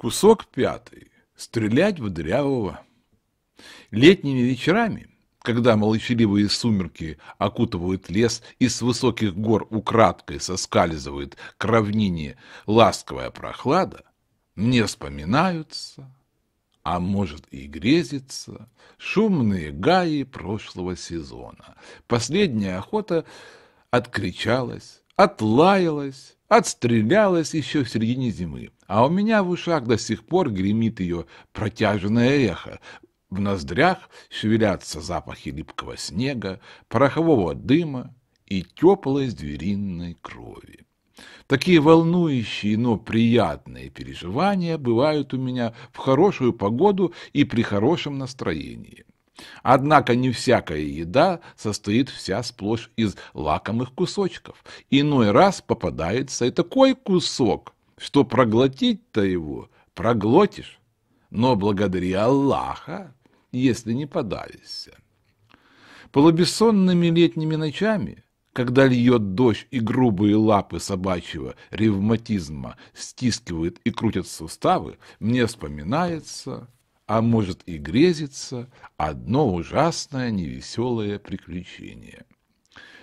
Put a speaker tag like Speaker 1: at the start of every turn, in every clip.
Speaker 1: Кусок пятый. Стрелять в дрявого. Летними вечерами, когда молчаливые сумерки окутывают лес и с высоких гор украдкой соскальзывает к равнине ласковая прохлада, мне вспоминаются, а может и грезится, шумные гаи прошлого сезона. Последняя охота откричалась, отлаялась, Отстрелялась еще в середине зимы, а у меня в ушах до сих пор гремит ее протяженное эхо. В ноздрях шевелятся запахи липкого снега, порохового дыма и теплой звериной крови. Такие волнующие, но приятные переживания бывают у меня в хорошую погоду и при хорошем настроении. Однако не всякая еда состоит вся сплошь из лакомых кусочков. Иной раз попадается и такой кусок, что проглотить-то его проглотишь, но благодаря Аллаха, если не подавишься. Полубессонными летними ночами, когда льет дождь и грубые лапы собачьего ревматизма стискивают и крутят суставы, мне вспоминается а может и грезится, одно ужасное невеселое приключение.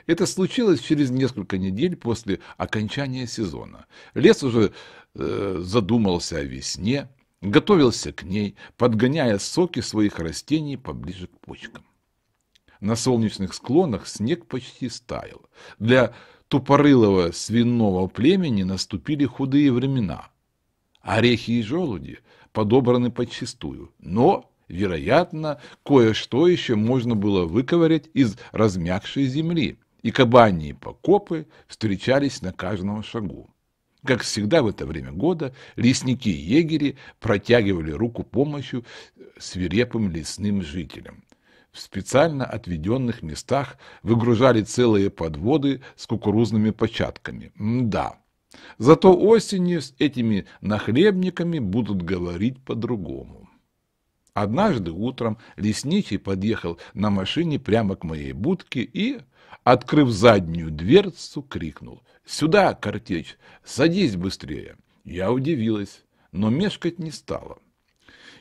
Speaker 1: Это случилось через несколько недель после окончания сезона. Лес уже э, задумался о весне, готовился к ней, подгоняя соки своих растений поближе к почкам. На солнечных склонах снег почти стаял. Для тупорылого свиного племени наступили худые времена. Орехи и желуди – подобраны подчистую, но, вероятно, кое-что еще можно было выковырять из размягшей земли, и кабани и покопы встречались на каждом шагу. Как всегда в это время года, лесники и егери протягивали руку помощью свирепым лесным жителям. В специально отведенных местах выгружали целые подводы с кукурузными початками. М да, Зато осенью с этими нахлебниками будут говорить по-другому. Однажды утром лесничий подъехал на машине прямо к моей будке и, открыв заднюю дверцу, крикнул «Сюда, картечь, садись быстрее!» Я удивилась, но мешкать не стала.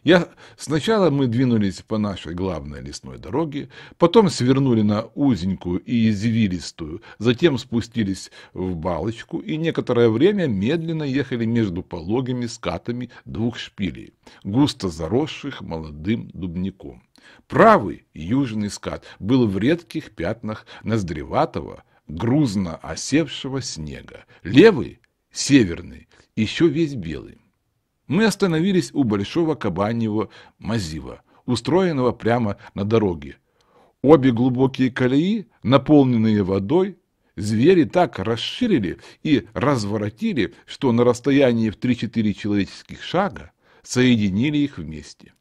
Speaker 1: Я... Сначала мы двинулись по нашей главной лесной дороге, потом свернули на узенькую и извилистую, затем спустились в балочку и некоторое время медленно ехали между пологими скатами двух шпилей, густо заросших молодым дубняком. Правый южный скат был в редких пятнах наздреватого, грузно осевшего снега, левый, северный, еще весь белый. Мы остановились у большого кабаньего мазива, устроенного прямо на дороге. Обе глубокие колеи, наполненные водой, звери так расширили и разворотили, что на расстоянии в 3-4 человеческих шага соединили их вместе.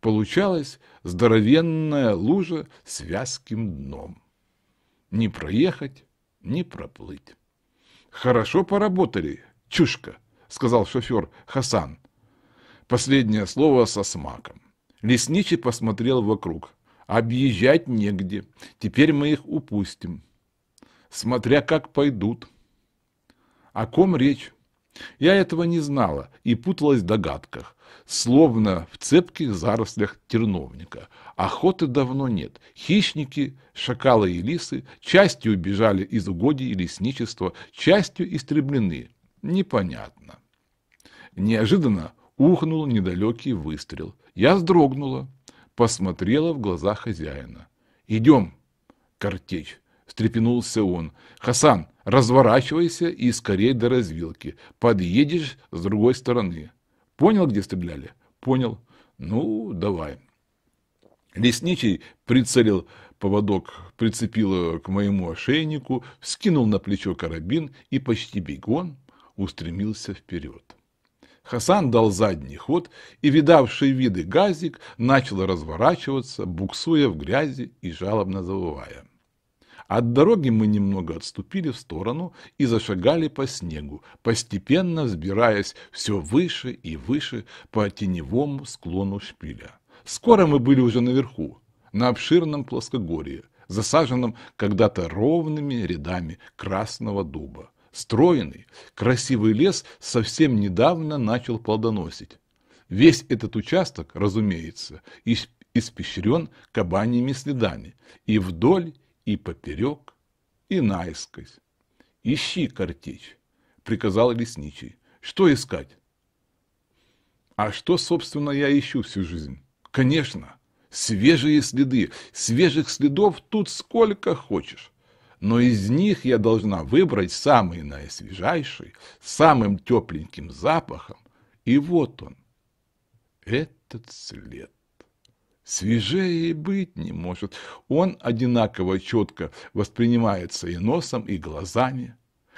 Speaker 1: Получалась здоровенная лужа с вязким дном. Не проехать, не проплыть. «Хорошо поработали, чушка», — сказал шофер Хасан, Последнее слово со смаком. Лесничий посмотрел вокруг. Объезжать негде. Теперь мы их упустим. Смотря как пойдут. О ком речь? Я этого не знала и путалась в догадках, словно в цепких зарослях терновника. Охоты давно нет. Хищники, шакалы и лисы частью убежали из угодий и лесничества, частью истреблены. Непонятно. Неожиданно Ухнул недалекий выстрел. Я вздрогнула, посмотрела в глаза хозяина. «Идем, картечь!» – встрепенулся он. «Хасан, разворачивайся и скорее до развилки. Подъедешь с другой стороны. Понял, где стреляли?» «Понял. Ну, давай». Лесничий прицелил поводок, прицепил к моему ошейнику, вскинул на плечо карабин и почти бегом устремился вперед. Хасан дал задний ход, и видавший виды газик начал разворачиваться, буксуя в грязи и жалобно завывая. От дороги мы немного отступили в сторону и зашагали по снегу, постепенно взбираясь все выше и выше по теневому склону шпиля. Скоро мы были уже наверху, на обширном плоскогорье, засаженном когда-то ровными рядами красного дуба. Стройный, красивый лес совсем недавно начал плодоносить. Весь этот участок, разумеется, испещрен кабаньими следами и вдоль, и поперек, и наискось. «Ищи, картечь», — приказал лесничий. «Что искать?» «А что, собственно, я ищу всю жизнь?» «Конечно, свежие следы. Свежих следов тут сколько хочешь но из них я должна выбрать самый наисвежайший, самым тепленьким запахом. И вот он, этот след. Свежее быть не может. Он одинаково четко воспринимается и носом, и глазами.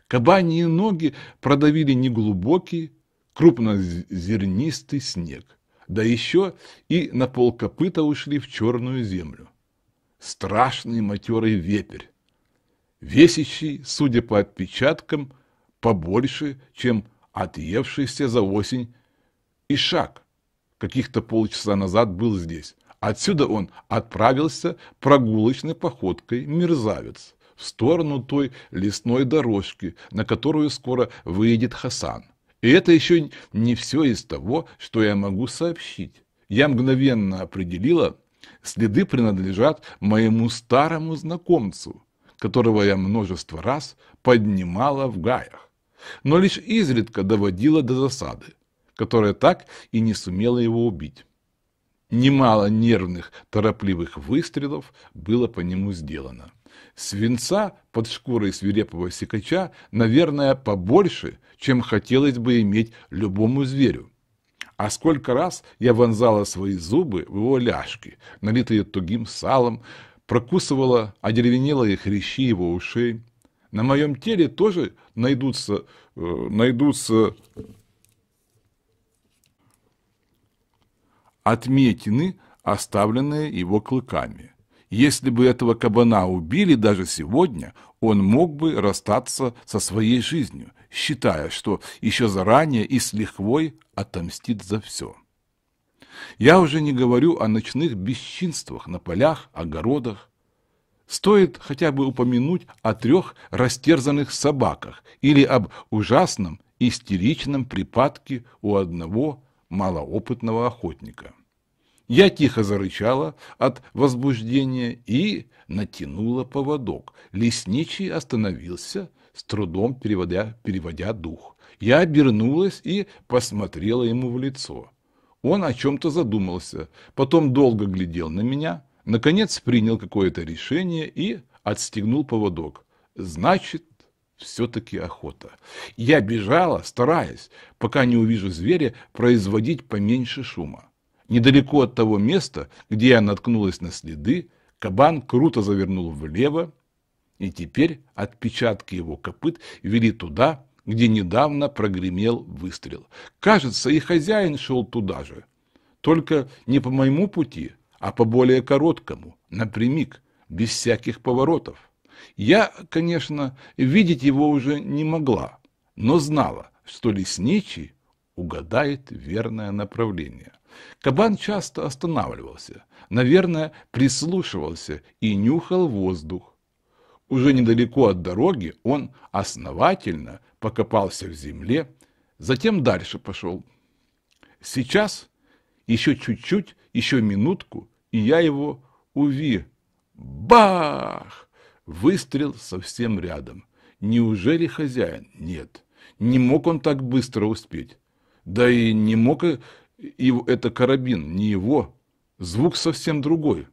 Speaker 1: Кабаньи ноги продавили неглубокий, крупнозернистый снег. Да еще и на полкопыта ушли в черную землю. Страшный матерый вепрь весящий, судя по отпечаткам, побольше, чем отъевшийся за осень Ишак. Каких-то полчаса назад был здесь. Отсюда он отправился прогулочной походкой мерзавец в сторону той лесной дорожки, на которую скоро выйдет Хасан. И это еще не все из того, что я могу сообщить. Я мгновенно определила, следы принадлежат моему старому знакомцу, которого я множество раз поднимала в гаях, но лишь изредка доводила до засады, которая так и не сумела его убить. Немало нервных, торопливых выстрелов было по нему сделано. Свинца под шкурой свирепого сикача, наверное, побольше, чем хотелось бы иметь любому зверю. А сколько раз я вонзала свои зубы в его ляжки, налитые тугим салом, прокусывала одеревенелые хрящи его ушей. На моем теле тоже найдутся, э, найдутся отметины, оставленные его клыками. Если бы этого кабана убили даже сегодня, он мог бы расстаться со своей жизнью, считая, что еще заранее и с лихвой отомстит за все. Я уже не говорю о ночных бесчинствах на полях, огородах. Стоит хотя бы упомянуть о трех растерзанных собаках или об ужасном истеричном припадке у одного малоопытного охотника. Я тихо зарычала от возбуждения и натянула поводок. Лесничий остановился, с трудом переводя, переводя дух. Я обернулась и посмотрела ему в лицо. Он о чем-то задумался, потом долго глядел на меня, наконец принял какое-то решение и отстегнул поводок. Значит, все-таки охота. Я бежала, стараясь, пока не увижу зверя, производить поменьше шума. Недалеко от того места, где я наткнулась на следы, кабан круто завернул влево, и теперь отпечатки его копыт вели туда, где недавно прогремел выстрел. Кажется, и хозяин шел туда же, только не по моему пути, а по более короткому, напрямик, без всяких поворотов. Я, конечно, видеть его уже не могла, но знала, что лесничий угадает верное направление. Кабан часто останавливался, наверное, прислушивался и нюхал воздух. Уже недалеко от дороги он основательно покопался в земле, затем дальше пошел. Сейчас еще чуть-чуть, еще минутку, и я его уви. Бах! Выстрел совсем рядом. Неужели хозяин? Нет. Не мог он так быстро успеть. Да и не мог и это карабин, не его. Звук совсем другой.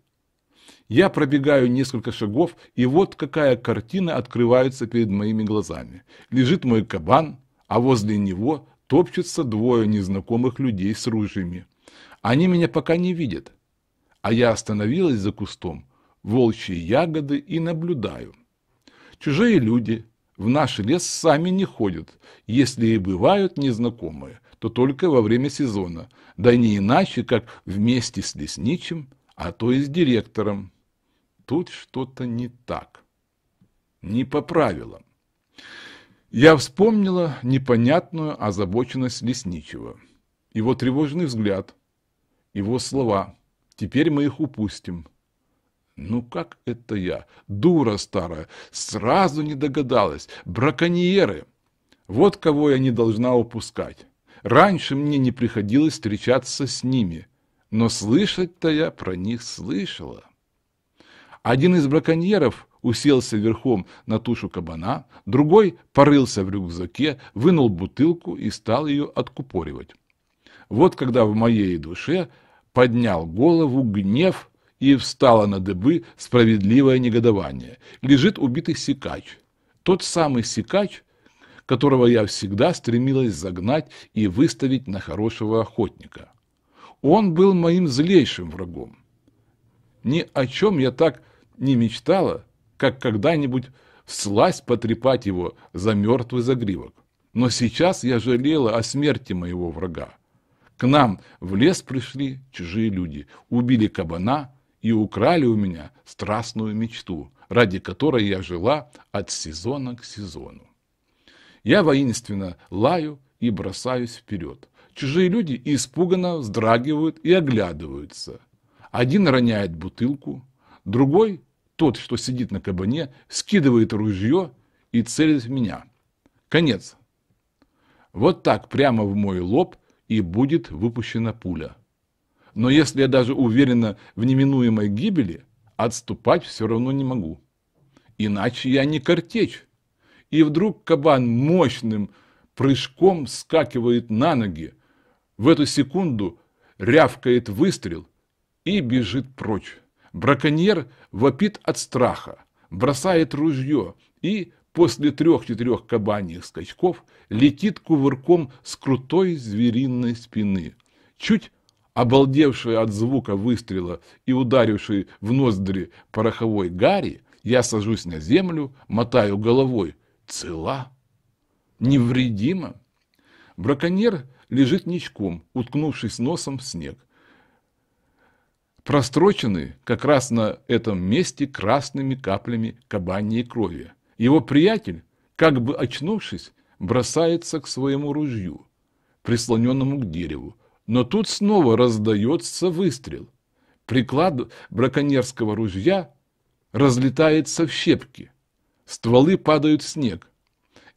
Speaker 1: Я пробегаю несколько шагов, и вот какая картина открывается перед моими глазами. Лежит мой кабан, а возле него топчутся двое незнакомых людей с ружьями. Они меня пока не видят. А я остановилась за кустом, волчьи ягоды и наблюдаю. Чужие люди в наш лес сами не ходят, если и бывают незнакомые, то только во время сезона, да не иначе, как вместе с лесничим, а то и с директором тут что-то не так. Не по правилам. Я вспомнила непонятную озабоченность лесничего, его тревожный взгляд, его слова. Теперь мы их упустим. Ну как это я, дура старая, сразу не догадалась, браконьеры. Вот кого я не должна упускать. Раньше мне не приходилось встречаться с ними, но слышать-то я про них слышала. Один из браконьеров уселся верхом на тушу кабана, другой порылся в рюкзаке, вынул бутылку и стал ее откупоривать. Вот когда в моей душе поднял голову гнев и встало на дыбы справедливое негодование. Лежит убитый сикач. Тот самый сикач, которого я всегда стремилась загнать и выставить на хорошего охотника. Он был моим злейшим врагом. Ни о чем я так не мечтала, как когда-нибудь всласть потрепать его за мертвый загривок. Но сейчас я жалела о смерти моего врага. К нам в лес пришли чужие люди, убили кабана и украли у меня страстную мечту, ради которой я жила от сезона к сезону. Я воинственно лаю и бросаюсь вперед. Чужие люди испуганно вздрагивают и оглядываются. Один роняет бутылку, другой тот, что сидит на кабане, скидывает ружье и целит в меня. Конец. Вот так прямо в мой лоб и будет выпущена пуля. Но если я даже уверена в неминуемой гибели, отступать все равно не могу. Иначе я не картечь. И вдруг кабан мощным прыжком скакивает на ноги. В эту секунду рявкает выстрел и бежит прочь. Браконьер вопит от страха, бросает ружье и после трех-четырех кабаньих скачков летит кувырком с крутой звериной спины. Чуть обалдевший от звука выстрела и ударивший в ноздри пороховой гари, я сажусь на землю, мотаю головой. Цела? Невредима? Браконьер лежит ничком, уткнувшись носом в снег прострочены как раз на этом месте красными каплями кабаньей крови. Его приятель, как бы очнувшись, бросается к своему ружью, прислоненному к дереву, но тут снова раздается выстрел. Приклад браконьерского ружья разлетается в щепки. Стволы падают в снег.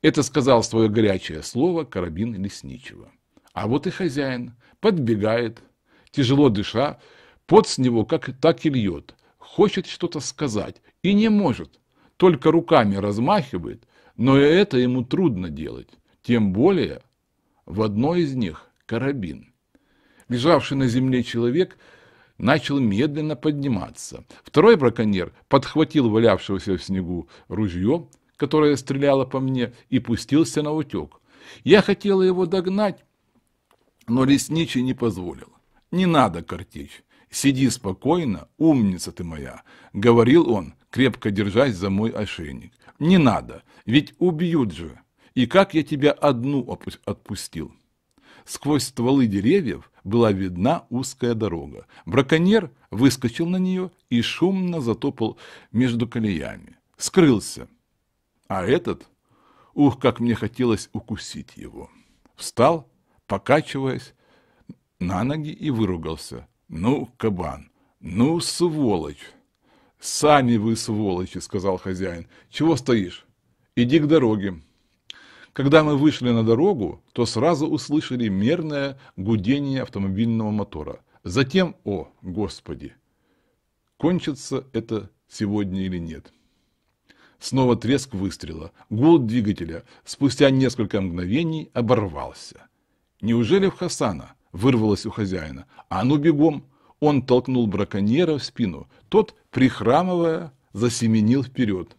Speaker 1: Это сказал свое горячее слово карабин Лесничего. А вот и хозяин подбегает, тяжело дыша, Пот с него как так и льет. Хочет что-то сказать и не может. Только руками размахивает, но и это ему трудно делать. Тем более в одной из них карабин. Лежавший на земле человек начал медленно подниматься. Второй браконьер подхватил валявшегося в снегу ружье, которое стреляло по мне, и пустился на утек. Я хотела его догнать, но лесничий не позволил. Не надо картечь. «Сиди спокойно, умница ты моя», — говорил он, крепко держась за мой ошейник. «Не надо, ведь убьют же. И как я тебя одну отпустил?» Сквозь стволы деревьев была видна узкая дорога. Браконьер выскочил на нее и шумно затопал между колеями. Скрылся. А этот? Ух, как мне хотелось укусить его. Встал, покачиваясь, на ноги и выругался – ну, кабан, ну, сволочь. Сами вы сволочи, сказал хозяин. Чего стоишь? Иди к дороге. Когда мы вышли на дорогу, то сразу услышали мерное гудение автомобильного мотора. Затем, о, Господи, кончится это сегодня или нет. Снова треск выстрела, гул двигателя спустя несколько мгновений оборвался. Неужели в Хасана? вырвалось у хозяина. «А ну бегом!» Он толкнул браконьера в спину. Тот, прихрамывая, засеменил вперед.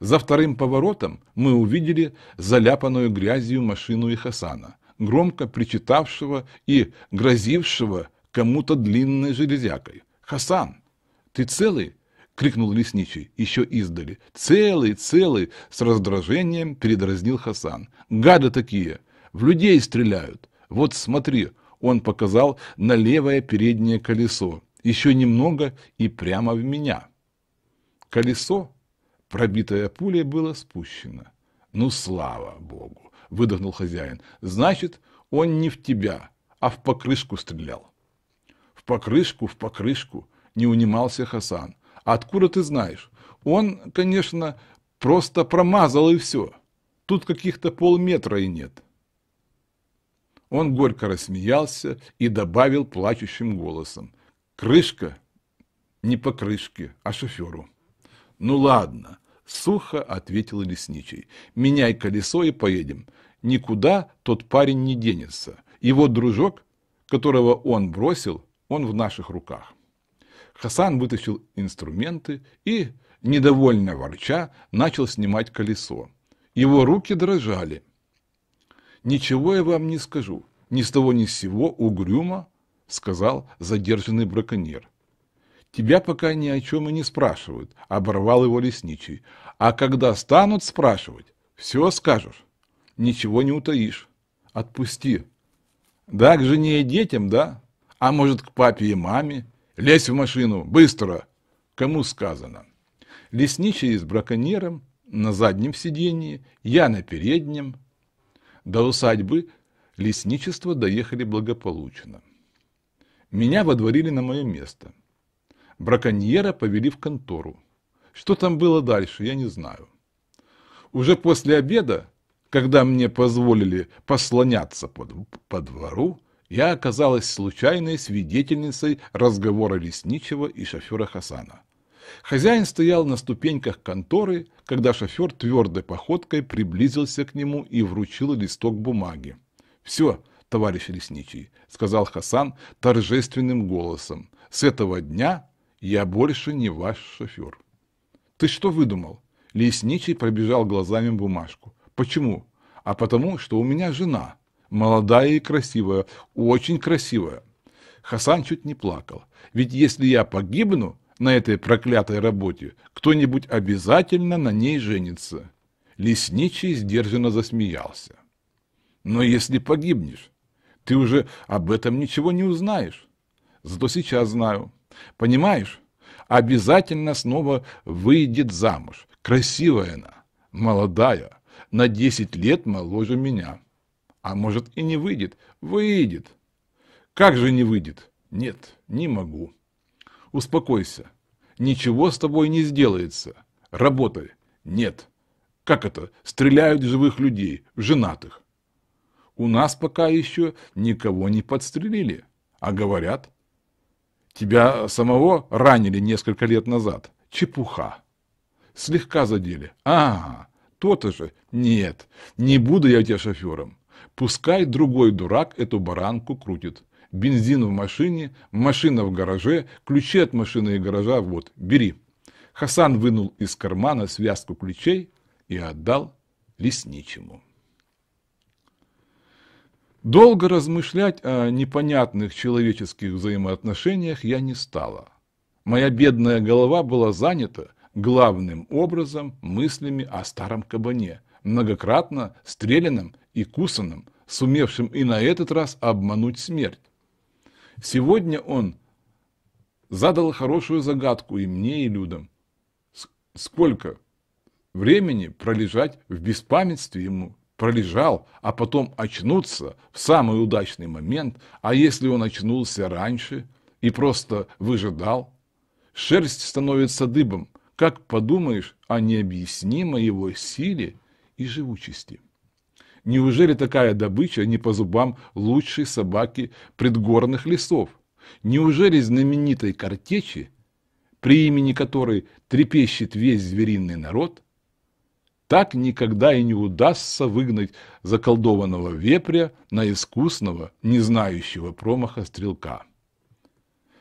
Speaker 1: За вторым поворотом мы увидели заляпанную грязью машину Ихасана, громко причитавшего и грозившего кому-то длинной железякой. «Хасан, ты целый?» — крикнул лесничий, еще издали. «Целый, целый!» — с раздражением передразнил Хасан. «Гады такие! В людей стреляют! Вот смотри, он показал на левое переднее колесо. Еще немного и прямо в меня. Колесо, пробитое пулей, было спущено. «Ну, слава Богу!» – выдохнул хозяин. «Значит, он не в тебя, а в покрышку стрелял». «В покрышку, в покрышку!» – не унимался Хасан. «А откуда ты знаешь? Он, конечно, просто промазал и все. Тут каких-то полметра и нет». Он горько рассмеялся и добавил плачущим голосом. «Крышка не по крышке, а шоферу». «Ну ладно», — сухо ответил лесничий. «Меняй колесо и поедем. Никуда тот парень не денется. Его дружок, которого он бросил, он в наших руках». Хасан вытащил инструменты и, недовольно ворча, начал снимать колесо. Его руки дрожали – ничего я вам не скажу. Ни с того ни с сего угрюмо, сказал задержанный браконьер. Тебя пока ни о чем и не спрашивают, оборвал его лесничий. А когда станут спрашивать, все скажешь. Ничего не утаишь. Отпусти. Да, к жене и детям, да? А может, к папе и маме? Лезь в машину, быстро! Кому сказано? Лесничий с браконьером на заднем сиденье, я на переднем, до усадьбы лесничество доехали благополучно. Меня водворили на мое место. Браконьера повели в контору. Что там было дальше, я не знаю. Уже после обеда, когда мне позволили послоняться по, по двору, я оказалась случайной свидетельницей разговора лесничего и шофера Хасана. Хозяин стоял на ступеньках конторы, когда шофер твердой походкой приблизился к нему и вручил листок бумаги. «Все, товарищ Лесничий», — сказал Хасан торжественным голосом, — «с этого дня я больше не ваш шофер». «Ты что выдумал?» Лесничий пробежал глазами бумажку. «Почему?» «А потому, что у меня жена. Молодая и красивая. Очень красивая». Хасан чуть не плакал. «Ведь если я погибну, на этой проклятой работе, кто-нибудь обязательно на ней женится. Лесничий сдержанно засмеялся. Но если погибнешь, ты уже об этом ничего не узнаешь. Зато сейчас знаю. Понимаешь, обязательно снова выйдет замуж. Красивая она, молодая, на 10 лет моложе меня. А может и не выйдет. Выйдет. Как же не выйдет? Нет, не могу. Успокойся. Ничего с тобой не сделается. Работай. Нет. Как это? Стреляют в живых людей, женатых. У нас пока еще никого не подстрелили. А говорят, тебя самого ранили несколько лет назад. Чепуха. Слегка задели. А, то-то же. Нет, не буду я у тебя шофером. Пускай другой дурак эту баранку крутит бензин в машине, машина в гараже, ключи от машины и гаража, вот, бери. Хасан вынул из кармана связку ключей и отдал лесничему. Долго размышлять о непонятных человеческих взаимоотношениях я не стала. Моя бедная голова была занята главным образом мыслями о старом кабане, многократно стреляном и кусанном, сумевшем и на этот раз обмануть смерть. Сегодня он задал хорошую загадку и мне, и людям. Сколько времени пролежать в беспамятстве ему пролежал, а потом очнуться в самый удачный момент, а если он очнулся раньше и просто выжидал, шерсть становится дыбом, как подумаешь о необъяснимой его силе и живучести. Неужели такая добыча не по зубам лучшей собаки предгорных лесов? Неужели знаменитой картечи, при имени которой трепещет весь звериный народ, так никогда и не удастся выгнать заколдованного вепря на искусного, не знающего промаха стрелка?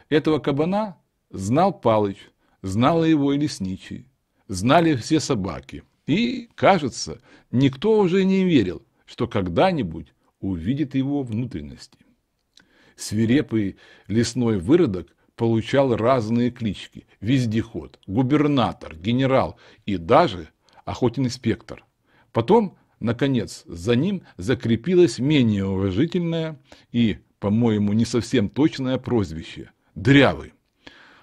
Speaker 1: Этого кабана знал Палыч, знала его и лесничий, знали все собаки. И, кажется, никто уже не верил, что когда-нибудь увидит его внутренности. Свирепый лесной выродок получал разные клички – вездеход, губернатор, генерал и даже охотинспектор. Потом, наконец, за ним закрепилось менее уважительное и, по-моему, не совсем точное прозвище – Дрявый.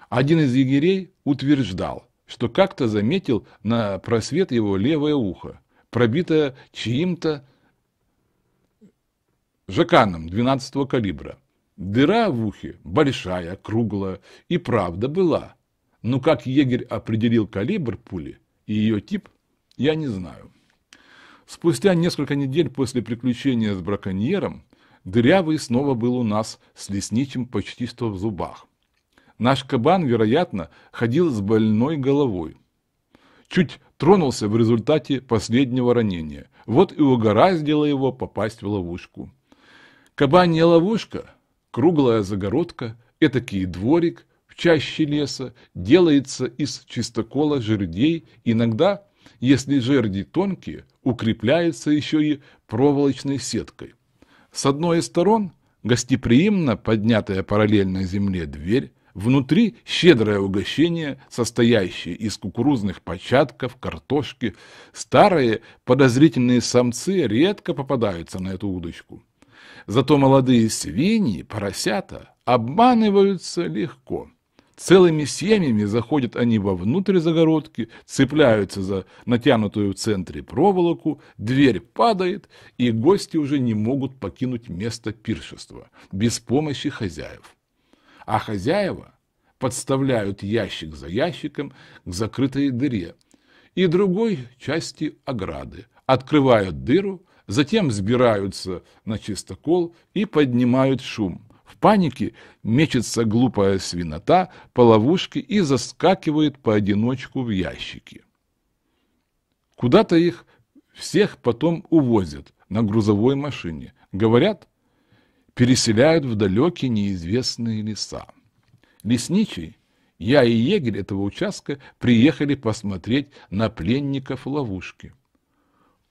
Speaker 1: Один из егерей утверждал, что как-то заметил на просвет его левое ухо, пробитое чьим-то Жаканом 12 калибра. Дыра в ухе большая, круглая, и правда была. Но как егерь определил калибр пули и ее тип, я не знаю. Спустя несколько недель после приключения с браконьером, Дырявый снова был у нас с лесничим почти что в зубах. Наш кабан, вероятно, ходил с больной головой. Чуть тронулся в результате последнего ранения. Вот и угораздило его попасть в ловушку. Кабанья ловушка, круглая загородка, этакий дворик в чаще леса делается из чистокола жердей, иногда, если жерди тонкие, укрепляется еще и проволочной сеткой. С одной из сторон гостеприимно поднятая параллельно земле дверь, Внутри щедрое угощение, состоящее из кукурузных початков, картошки. Старые подозрительные самцы редко попадаются на эту удочку. Зато молодые свиньи, поросята, обманываются легко. Целыми семьями заходят они вовнутрь загородки, цепляются за натянутую в центре проволоку, дверь падает, и гости уже не могут покинуть место пиршества без помощи хозяев. А хозяева подставляют ящик за ящиком к закрытой дыре и другой части ограды, открывают дыру, Затем взбираются на чистокол и поднимают шум. В панике мечется глупая свинота по ловушке и заскакивает поодиночку в ящики. Куда-то их всех потом увозят на грузовой машине. Говорят, переселяют в далекие неизвестные леса. Лесничий, я и егерь этого участка приехали посмотреть на пленников ловушки.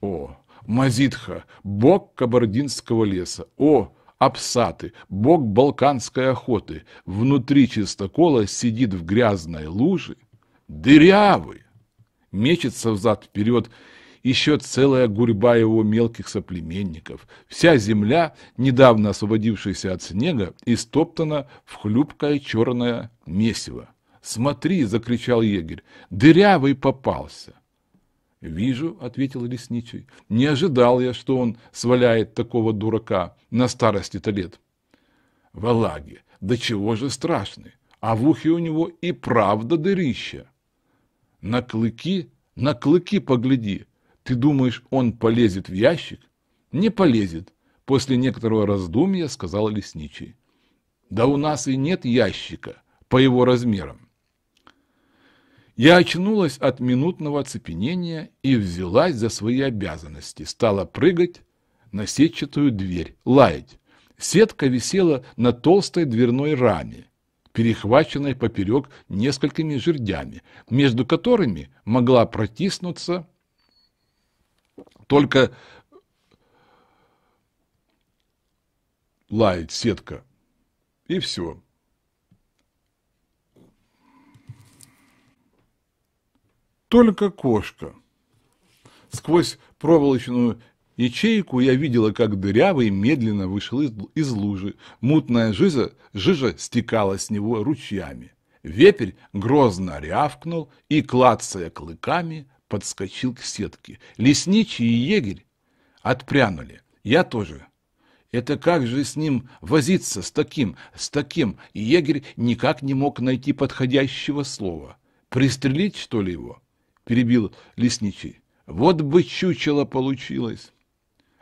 Speaker 1: О, Мазитха, бог кабардинского леса. О, Апсаты, бог балканской охоты, внутри чистокола сидит в грязной луже, дырявый, мечется взад-вперед, еще целая гурьба его мелких соплеменников. Вся земля, недавно освободившаяся от снега, истоптана в хлюпкое черное месиво. «Смотри!» – закричал егерь. «Дырявый попался!» «Вижу», — ответил лесничий. «Не ожидал я, что он сваляет такого дурака на старости-то лет». «Валаги, да чего же страшный! А в ухе у него и правда дырища!» «На клыки, на клыки погляди! Ты думаешь, он полезет в ящик?» «Не полезет», — после некоторого раздумья сказал лесничий. «Да у нас и нет ящика по его размерам. Я очнулась от минутного оцепенения и взялась за свои обязанности. Стала прыгать на сетчатую дверь, лаять. Сетка висела на толстой дверной раме, перехваченной поперек несколькими жердями, между которыми могла протиснуться только лает сетка. И все. только кошка. Сквозь проволочную ячейку я видела, как дырявый медленно вышел из, из лужи. Мутная жижа, жижа стекала с него ручьями. Вепрь грозно рявкнул и, клацая клыками, подскочил к сетке. Лесничий и егерь отпрянули. Я тоже. Это как же с ним возиться, с таким, с таким? Егерь никак не мог найти подходящего слова. Пристрелить, что ли, его? — перебил лесничий. «Вот бы чучело получилось!»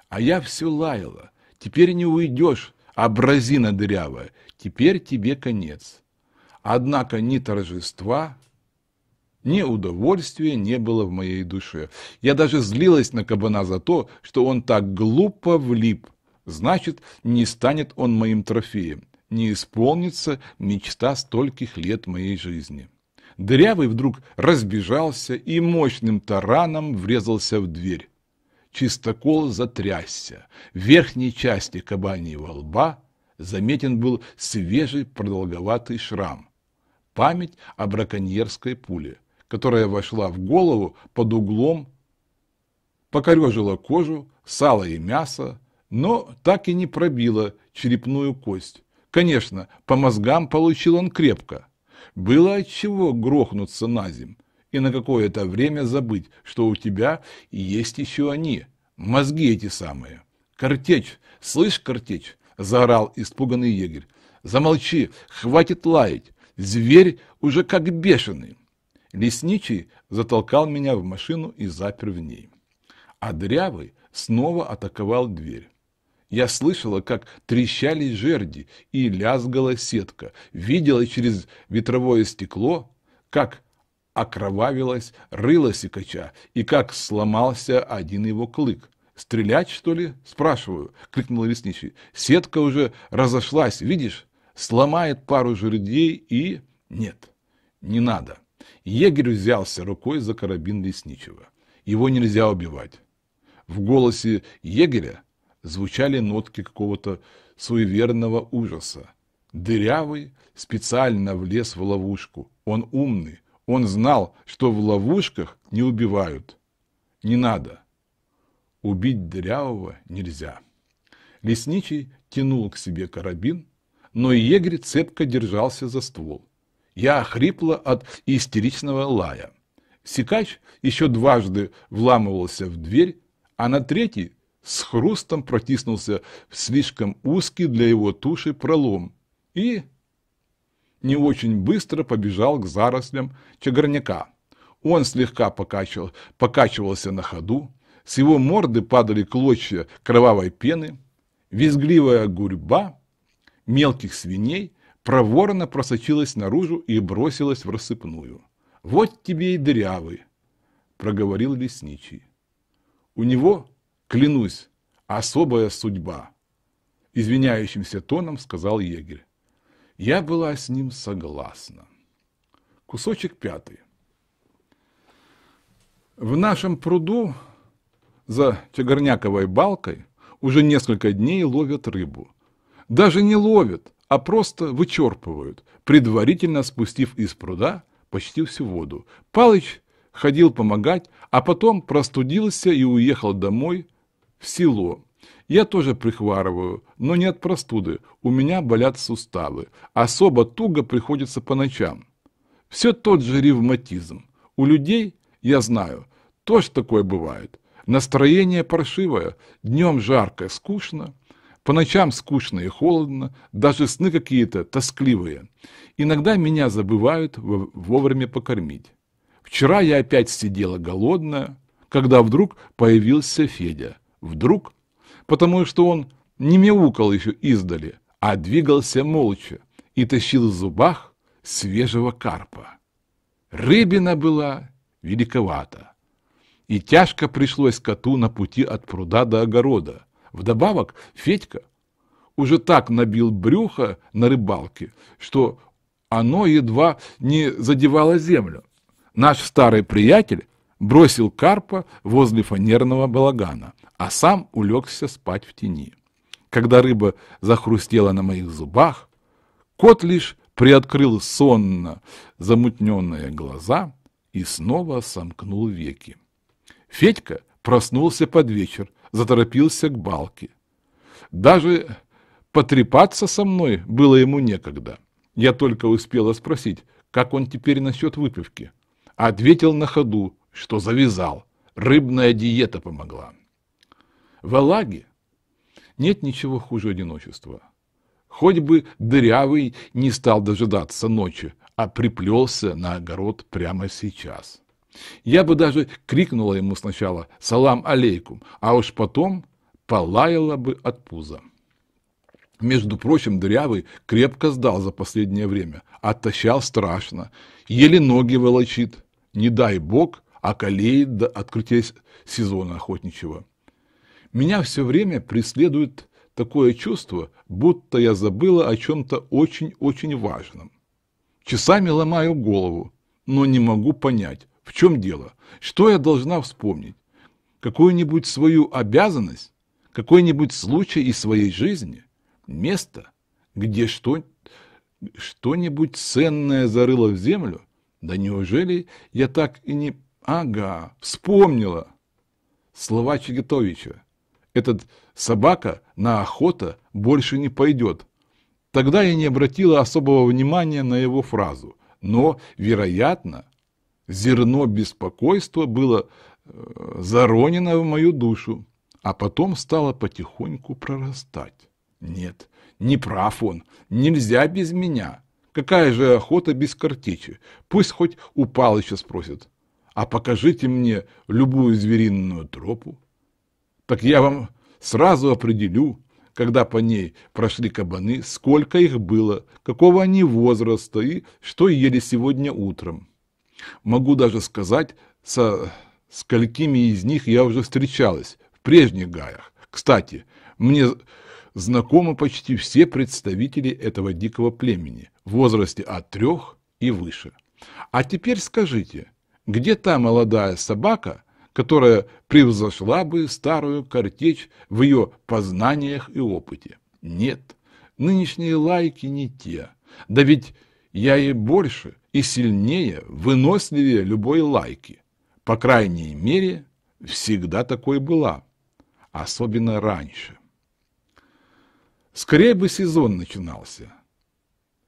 Speaker 1: «А я все лаяла. Теперь не уйдешь, абразина дырявая. Теперь тебе конец». Однако ни торжества, ни удовольствия не было в моей душе. Я даже злилась на кабана за то, что он так глупо влип. Значит, не станет он моим трофеем, не исполнится мечта стольких лет моей жизни. Дырявый вдруг разбежался и мощным тараном врезался в дверь. Чистокол затрясся. В верхней части кабаньего лба заметен был свежий продолговатый шрам. Память о браконьерской пуле, которая вошла в голову под углом, покорежила кожу, сало и мясо, но так и не пробила черепную кость. Конечно, по мозгам получил он крепко, было от чего грохнуться на земь и на какое-то время забыть, что у тебя есть еще они, мозги эти самые. «Картечь! Слышь, картечь!» – заорал испуганный егерь. «Замолчи! Хватит лаять! Зверь уже как бешеный!» Лесничий затолкал меня в машину и запер в ней. А Дрявый снова атаковал дверь. Я слышала, как трещали жерди и лязгала сетка, видела через ветровое стекло, как окровавилась, рыла сикача и как сломался один его клык. «Стрелять, что ли?» – спрашиваю, – крикнул лесничий. «Сетка уже разошлась, видишь? Сломает пару жердей и...» «Нет, не надо». Егерь взялся рукой за карабин лесничего. Его нельзя убивать. В голосе егеря звучали нотки какого-то суеверного ужаса. Дырявый специально влез в ловушку. Он умный. Он знал, что в ловушках не убивают. Не надо. Убить Дырявого нельзя. Лесничий тянул к себе карабин, но егерь цепко держался за ствол. Я охрипла от истеричного лая. Сикач еще дважды вламывался в дверь, а на третий с хрустом протиснулся в слишком узкий для его туши пролом и не очень быстро побежал к зарослям чагарняка. Он слегка покачивал, покачивался на ходу, с его морды падали клочья кровавой пены, визгливая гурьба мелких свиней проворно просочилась наружу и бросилась в рассыпную. «Вот тебе и дырявый!» – проговорил лесничий. У него Клянусь, особая судьба, извиняющимся тоном сказал егерь. Я была с ним согласна. Кусочек пятый. В нашем пруду за Чагорняковой балкой уже несколько дней ловят рыбу. Даже не ловят, а просто вычерпывают, предварительно спустив из пруда почти всю воду. Палыч ходил помогать, а потом простудился и уехал домой в село. Я тоже прихварываю, но не от простуды, у меня болят суставы. Особо туго приходится по ночам. Все тот же ревматизм. У людей, я знаю, тоже такое бывает. Настроение паршивое, днем жарко, скучно, по ночам скучно и холодно, даже сны какие-то тоскливые. Иногда меня забывают вовремя покормить. Вчера я опять сидела голодная, когда вдруг появился Федя – Вдруг, потому что он не мяукал еще издали, а двигался молча и тащил в зубах свежего карпа. Рыбина была великовата, и тяжко пришлось коту на пути от пруда до огорода. Вдобавок Федька уже так набил брюхо на рыбалке, что оно едва не задевало землю. Наш старый приятель бросил карпа возле фанерного балагана, а сам улегся спать в тени. Когда рыба захрустела на моих зубах, кот лишь приоткрыл сонно замутненные глаза и снова сомкнул веки. Федька проснулся под вечер, заторопился к балке. Даже потрепаться со мной было ему некогда. Я только успела спросить, как он теперь насчет выпивки. Ответил на ходу, что завязал. Рыбная диета помогла. В Алаге нет ничего хуже одиночества. Хоть бы дырявый не стал дожидаться ночи, а приплелся на огород прямо сейчас. Я бы даже крикнула ему сначала «Салам алейкум», а уж потом полаяла бы от пуза. Между прочим, Дырявый крепко сдал за последнее время, оттащал страшно, еле ноги волочит, не дай бог, околеет до открытия сезона охотничьего. Меня все время преследует такое чувство, будто я забыла о чем-то очень-очень важном. Часами ломаю голову, но не могу понять, в чем дело, что я должна вспомнить, какую-нибудь свою обязанность, какой-нибудь случай из своей жизни, место, где что, что-нибудь ценное зарыло в землю? Да неужели я так и не... Ага, вспомнила! Слова Чигитовича. Этот собака на охота больше не пойдет. Тогда я не обратила особого внимания на его фразу, но, вероятно, зерно беспокойства было э, заронено в мою душу, а потом стало потихоньку прорастать. Нет, не прав он, нельзя без меня. Какая же охота без картечи? Пусть хоть у Палыча спросит. А покажите мне любую звериную тропу, так я вам сразу определю, когда по ней прошли кабаны, сколько их было, какого они возраста и что ели сегодня утром. Могу даже сказать, со сколькими из них я уже встречалась в прежних гаях. Кстати, мне знакомы почти все представители этого дикого племени в возрасте от трех и выше. А теперь скажите, где та молодая собака, которая превзошла бы старую картечь в ее познаниях и опыте. Нет, нынешние лайки не те. Да ведь я и больше, и сильнее, выносливее любой лайки. По крайней мере, всегда такой была. Особенно раньше. Скорее бы сезон начинался.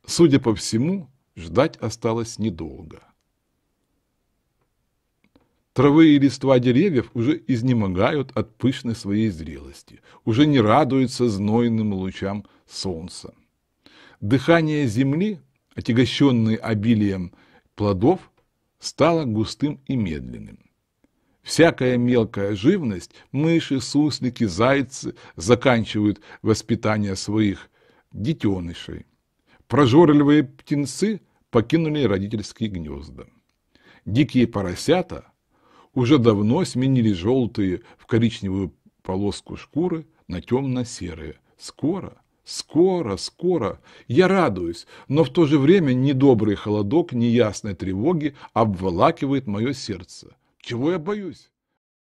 Speaker 1: Судя по всему, ждать осталось недолго. Травы и листва деревьев уже изнемогают от пышной своей зрелости, уже не радуются знойным лучам солнца. Дыхание земли, отягощенное обилием плодов, стало густым и медленным. Всякая мелкая живность, мыши, суслики, зайцы заканчивают воспитание своих детенышей. Прожорливые птенцы покинули родительские гнезда. Дикие поросята – уже давно сменили желтые в коричневую полоску шкуры на темно-серые. Скоро, скоро, скоро. Я радуюсь, но в то же время недобрый холодок неясной тревоги обволакивает мое сердце. Чего я боюсь?